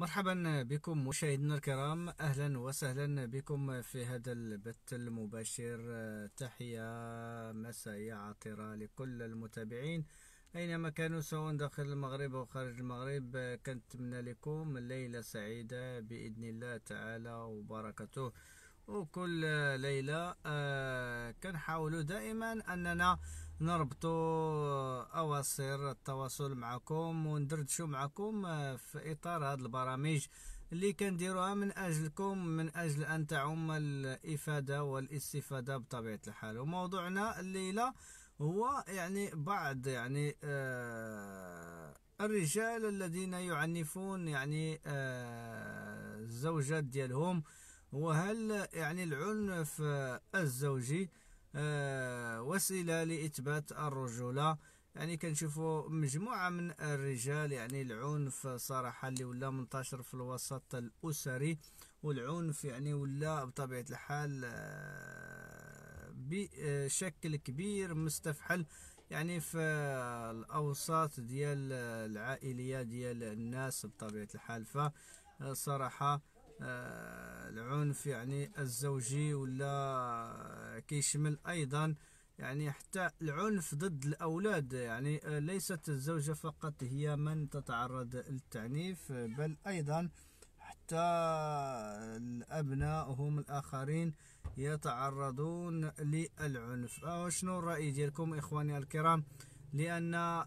مرحبا بكم مشاهدينا الكرام اهلا وسهلا بكم في هذا البث المباشر تحيه مسائيه عطره لكل المتابعين اينما كانوا سواء داخل المغرب او خارج المغرب كنتمنى لكم ليله سعيده باذن الله تعالى وبركته وكل ليلة آه، كنحاولوا دائما أننا نربطوا آه، أواصر التواصل معكم وندردشوا معكم آه، في إطار هذه البرامج اللي كنديروها من أجلكم من أجل أن تعم الإفادة والاستفادة بطبيعة الحال وموضوعنا الليلة هو يعني بعض يعني الرجال الذين يعنفون يعني الزوجات ديالهم وهل يعني العنف الزوجي آه، وسيلة لإثبات الرجولة يعني كنشوفوا مجموعة من الرجال يعني العنف صراحة اللي ولا منتشر في الوسط الأسري والعنف يعني ولا بطبيعة الحال آه، بشكل كبير مستفحل يعني في الأوساط ديال العائلية ديال الناس بطبيعة الحال فصراحة آه، العنف يعني الزوجي ولا كيشمل ايضا يعني حتى العنف ضد الاولاد يعني آه، ليست الزوجه فقط هي من تتعرض للتعنيف آه، بل ايضا حتى الابناء هم الاخرين يتعرضون للعنف شنو الراي ديالكم اخواني الكرام لأن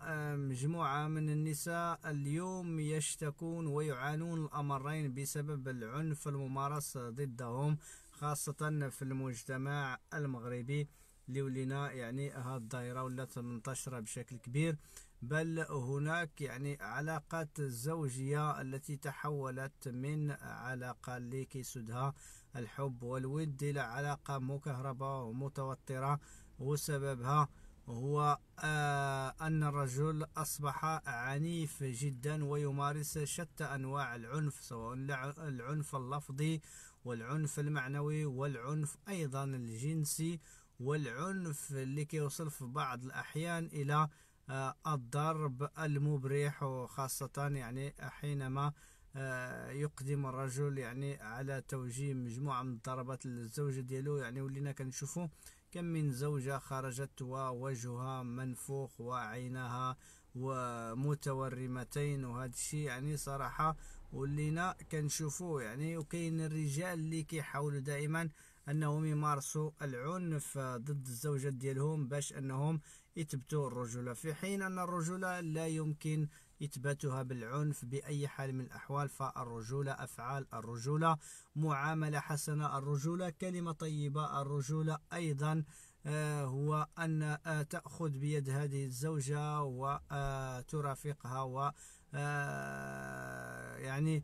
مجموعة من النساء اليوم يشتكون ويعانون الأمرين بسبب العنف الممارس ضدهم خاصة في المجتمع المغربي اللي ولينا يعني هاد الدائرة ولات منتشرة بشكل كبير بل هناك يعني علاقات زوجية التي تحولت من علاقة لكي سدها الحب والود إلى علاقة مكهربة ومتوترة وسببها هو آه، أن الرجل أصبح عنيف جدا ويمارس شتى أنواع العنف سواء العنف اللفظي والعنف المعنوي والعنف أيضا الجنسي والعنف اللي كيوصل في بعض الأحيان إلى آه، الضرب المبرح وخاصة يعني حينما آه، يقدم الرجل يعني على توجيه مجموعة من الضربات للزوجة ديالو يعني ولينا كنشوفو كم من زوجة خرجت ووجهها منفوخ وعينها ومتورمتين وهذا الشيء يعني صراحة ولينا كنشوفو يعني وكاين الرجال اللي كيحاولوا دائما انهم يمارسوا العنف ضد الزوجات ديالهم باش انهم يثبتوا الرجولة في حين ان الرجولة لا يمكن إثباتها بالعنف بأي حال من الأحوال فالرجولة أفعال الرجولة معاملة حسنة الرجولة كلمة طيبة الرجولة أيضا آه، هو أن آه، تأخذ بيد هذه الزوجة وترافقها و آه، يعني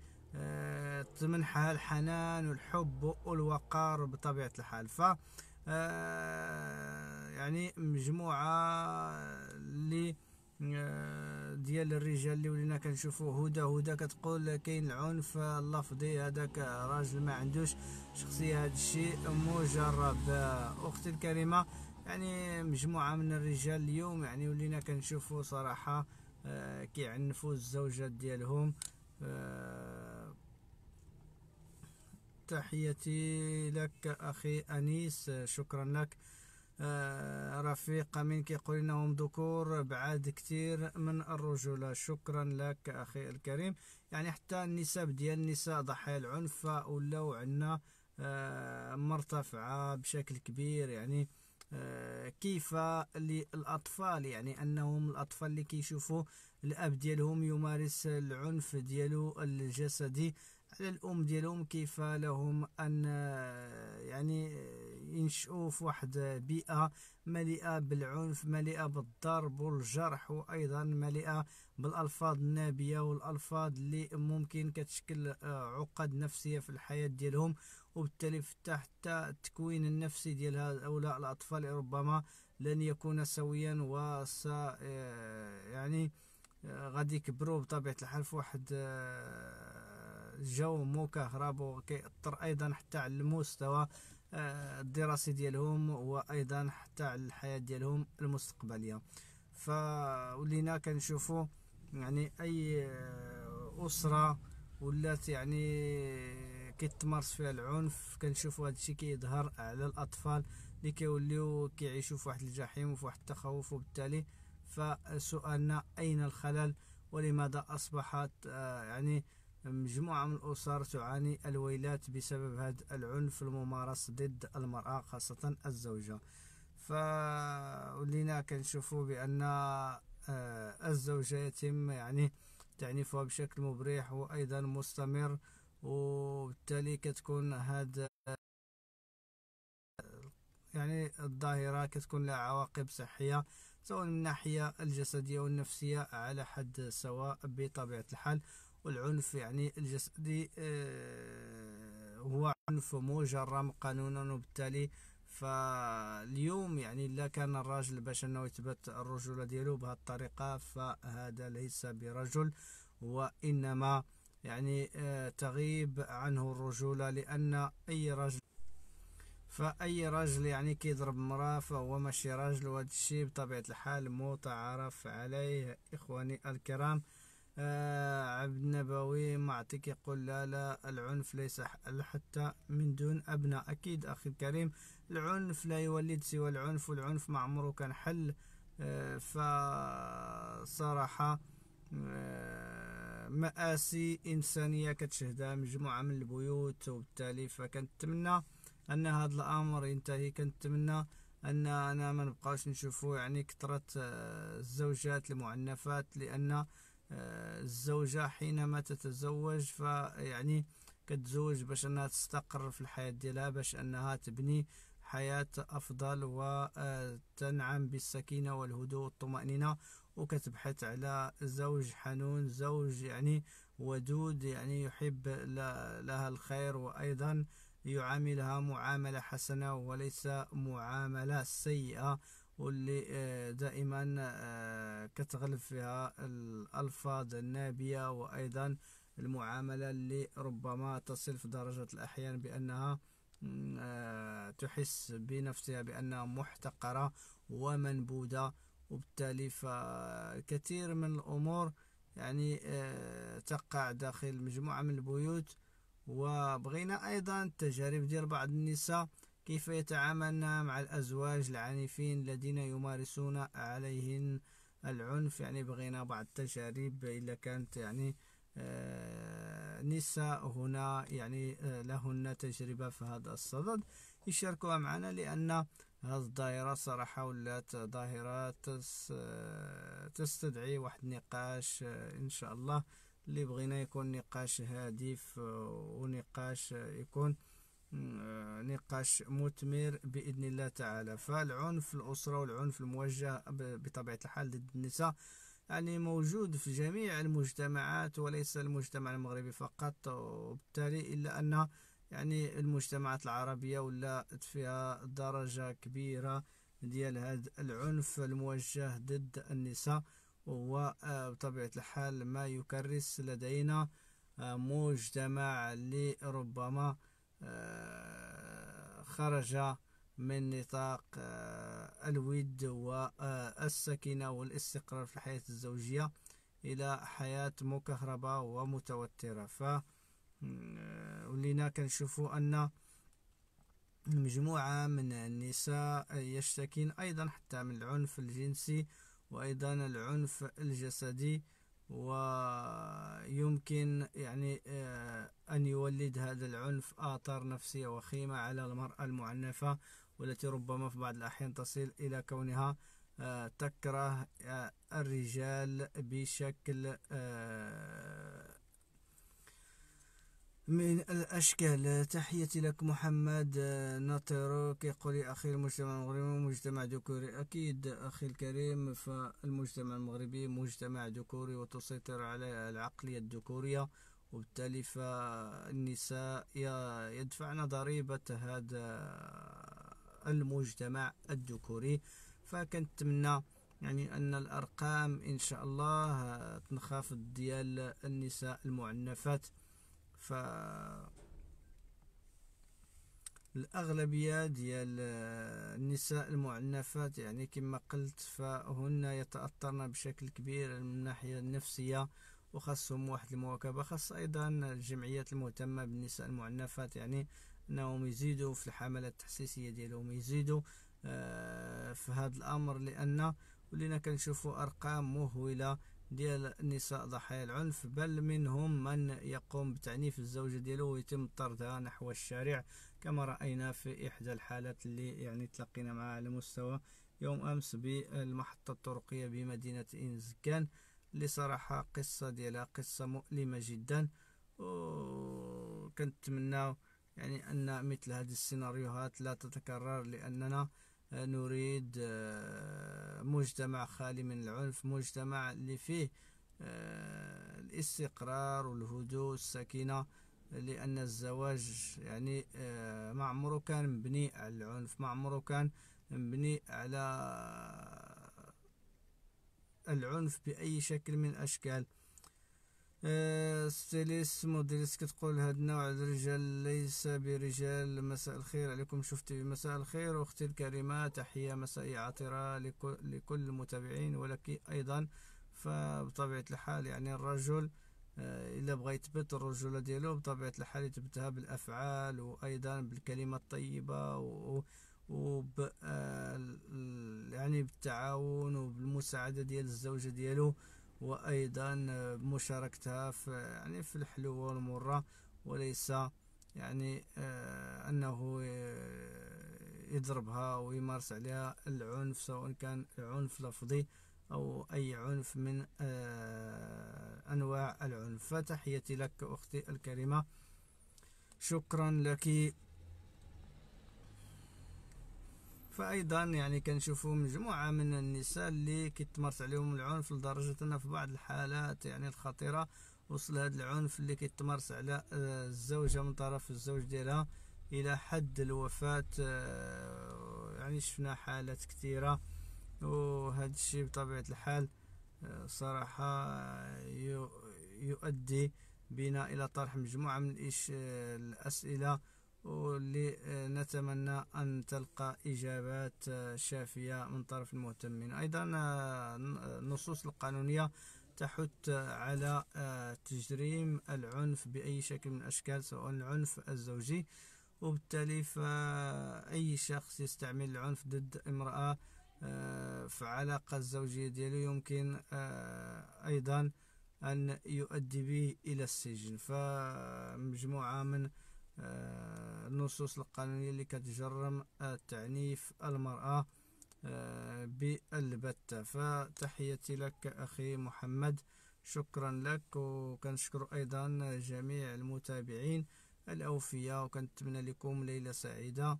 تمنحها الحنان والحب والوقار بطبيعة الحال ف يعني مجموعة اللي آه، ديال الرجال اللي ولينا كنشوفوا هدى هدى كتقول كاين العنف اللفظي هذاك راجل ما عندوش شخصيه هذا الشيء مجرب آه، اختي الكريمه يعني مجموعه من الرجال اليوم يعني ولينا كنشوفوا صراحه آه، كيعنفوا الزوجات ديالهم تحيتي لك اخي انيس شكرا لك آه، رفيق من كيقول انهم ذكور بعاد كثير من الرجوله شكرا لك اخي الكريم يعني حتى النسب ديال النساء ضحايا العنف ولاو عندنا آه، مرتفعه بشكل كبير يعني آه، كيف للاطفال يعني انهم الاطفال اللي كيشوفوا الاب ديالهم يمارس العنف ديالو الجسدي على الام ديالهم كيف لهم ان آه، يعني آه، ينشئوا في واحد بيئه مليئه بالعنف مليئه بالضرب والجرح وايضا مليئه بالالفاظ النابيه والالفاظ اللي ممكن كتشكل عقد نفسيه في الحياه ديالهم وبالتالي حتى التكوين النفسي ديال هؤلاء الأطفال ربما لن يكون سويا وس يعني آه، غادي يكبروا بطبيعة الحال في واحد مو آه، مكهرب وكيأثر أيضا حتى على المستوى آه، الدراسي ديالهم وأيضا حتى على الحياة ديالهم المستقبلية فولينا كنشوفوا يعني أي أسرة ولات يعني كيتمارس فيها العنف كنشوفوا هادشي كيظهر على الاطفال اللي كيوليو كيعيشوا في واحد الجحيم وفي واحد التخوف وبالتالي فسؤالنا اين الخلل ولماذا اصبحت آه، يعني مجموعة من الأسر تعاني الويلات بسبب هذا العنف الممارس ضد المرأة خاصة الزوجة فولينا كنشوفوا بأن آه، الزوجة يتم يعني تعنيفها بشكل مبرح وأيضا مستمر وبالتالي كتكون هاد يعني الظاهرة كتكون لها عواقب صحية سواء من الناحية الجسدية والنفسية على حد سواء بطبيعة الحال والعنف يعني الجسدي آه، هو عنف مجرم قانونا وبالتالي فاليوم يعني لا كان الراجل باش انه يثبت الرجولة ديالو بهالطريقة الطريقة فهذا ليس برجل وإنما يعني آه، تغيب عنه الرجولة لأن أي رجل فأي رجل يعني كيضرب مرأة فهو ماشي رجل وهذا الشيء بطبيعة الحال متعارف عليه إخواني الكرام آه عبد النبوي معطيك يقول لا لا العنف ليس حتى من دون أبناء أكيد أخي الكريم العنف لا يولد سوى العنف والعنف ما عمره كان حل آه فصراحة آه مآسي إنسانية كتشهدها مجموعة من البيوت وبالتالي فكنتمنى أن هذا الأمر ينتهي كنتمنى أن أنا ما نبقاش نشوفو يعني كثرة آه، الزوجات المعنفات لأن آه، الزوجة حينما تتزوج فيعني كتزوج باش أنها تستقر في الحياة ديالها باش أنها تبني حياة أفضل وتنعم آه، بالسكينة والهدوء والطمأنينة وكتبحث على زوج حنون زوج يعني ودود يعني يحب لها الخير وأيضا يعاملها معاملة حسنة وليس معاملة سيئة واللي آه، دائما آه، كتغلب فيها الألفاظ النابية وأيضا المعاملة اللي ربما تصل في درجة الأحيان بأنها آه، تحس بنفسها بأنها محتقرة ومنبودة وبالتالي فكثير من الأمور يعني آه، تقع داخل مجموعة من البيوت وبغينا أيضا تجارب ديال بعض النساء كيف يتعاملن مع الأزواج العنيفين الذين يمارسون عليهن العنف يعني بغينا بعض التجارب إلا كانت يعني آه، نساء هنا يعني آه، لهن تجربة في هذا الصدد يشاركوها معنا لأن هذه الظاهرة صراحة ولات ظاهرة آه، تستدعي واحد نقاش إن شاء الله اللي بغينا يكون نقاش هادف ونقاش يكون نقاش مثمر بإذن الله تعالى فالعنف الأسرة والعنف الموجه بطبيعة الحال ضد النساء يعني موجود في جميع المجتمعات وليس المجتمع المغربي فقط وبالتالي إلا أن يعني المجتمعات العربية ولا فيها درجة كبيرة ديال هذا العنف الموجه ضد النساء وبطبيعة آه، بطبيعة الحال ما يكرس لدينا آه، مجتمع لربما آه، خرج من نطاق آه، الود والسكينة آه، والاستقرار في الحياة الزوجية إلى حياة مكهربة ومتوترة ف آه، ولينا كنشوفوا أن مجموعة من النساء يشتكين أيضا حتى من العنف الجنسي وأيضا العنف الجسدي ويمكن يعني أن يولد هذا العنف آثار نفسية وخيمة على المرأة المعنفة والتي ربما في بعض الأحيان تصل إلى كونها آه، تكره آه، الرجال بشكل آه، من الأشكال تحيتي لك محمد ناطرو كيقول يا أخي المجتمع المغربي مجتمع ذكوري أكيد أخي الكريم فالمجتمع المغربي مجتمع ذكوري وتسيطر عليه العقلية الذكورية وبالتالي فالنساء يدفعن ضريبة هذا المجتمع الذكوري فكنتمنى يعني أن الأرقام إن شاء الله تنخفض ديال النساء المعنفات ف الأغلبية ديال النساء المعنفات يعني كما قلت فهن يتأثرن بشكل كبير من الناحية النفسية وخصهم واحد المواكبة خاص أيضا الجمعيات المهتمة بالنساء المعنفات يعني أنهم يزيدوا في الحملة التحسيسية ديالهم يزيدوا آه، في هذا الأمر لأن ولينا كنشوفوا أرقام مهولة ديال النساء ضحايا العنف بل منهم من يقوم بتعنيف الزوجة ديالو ويتم طردها نحو الشارع كما رأينا في إحدى الحالات اللي يعني تلقينا معها على مستوى يوم أمس بالمحطة الطرقية بمدينة إنزكان اللي صراحه قصه ديالها قصه مؤلمه جدا وكنتمناو يعني ان مثل هذه السيناريوهات لا تتكرر لاننا نريد آه، مجتمع خالي من العنف مجتمع اللي فيه آه، الاستقرار والهدوء والسكينه لان الزواج يعني آه، معمره كان مبني على العنف معمره كان مبني على العنف بأي شكل من الأشكال ستيليس آه، موديلس كتقول هاد النوع الرجال ليس برجال مساء الخير عليكم شفتي مساء الخير أختي الكريمة تحية مسائية عطرة لكل المتابعين ولك أيضا فبطبيعة الحال يعني الرجل آه، إلا بغى يثبت الرجولة ديالو بطبيعة الحال يثبتها بالأفعال وأيضا بالكلمة الطيبة و وب يعني بالتعاون وبالمساعدة ديال الزوجة ديالو وأيضا بمشاركتها في يعني في الحلوة والمرة وليس يعني آه، أنه يضربها ويمارس عليها العنف سواء كان عنف لفظي أو أي عنف من آه، أنواع العنف فتحيتي لك أختي الكريمة شكرا لك فايضا يعني كنشوفوا مجموعه من النساء اللي كيتمارس عليهم العنف لدرجه ان في بعض الحالات يعني الخطيره وصل هذا العنف اللي كيتمارس على آه، الزوجه من طرف الزوج ديالها الى حد الوفاه آه، يعني شفنا حالات كثيره وهذا الشيء بطبيعه الحال آه، صراحه يؤدي بنا الى طرح مجموعه من الاسئله نتمنى أن تلقى إجابات شافية من طرف المهتمين أيضا آه، النصوص القانونية تحث على آه، تجريم العنف بأي شكل من الأشكال سواء العنف الزوجي وبالتالي فأي شخص يستعمل العنف ضد امرأة آه، في علاقة الزوجية ديالو يمكن أيضا أن يؤدي به إلى السجن فمجموعة من النصوص القانونية اللي كتجرم تعنيف المرأة آه، بالبتة فتحيتي لك أخي محمد شكرا لك وكنشكر أيضا جميع المتابعين الأوفياء وكنتمنى لكم ليلة سعيدة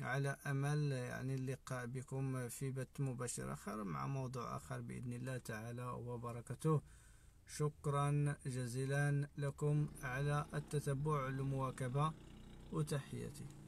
على أمل يعني اللقاء بكم في بث مباشر آخر مع موضوع آخر بإذن الله تعالى وبركته شكرا جزيلا لكم على التتبع والمواكبة وتحياتي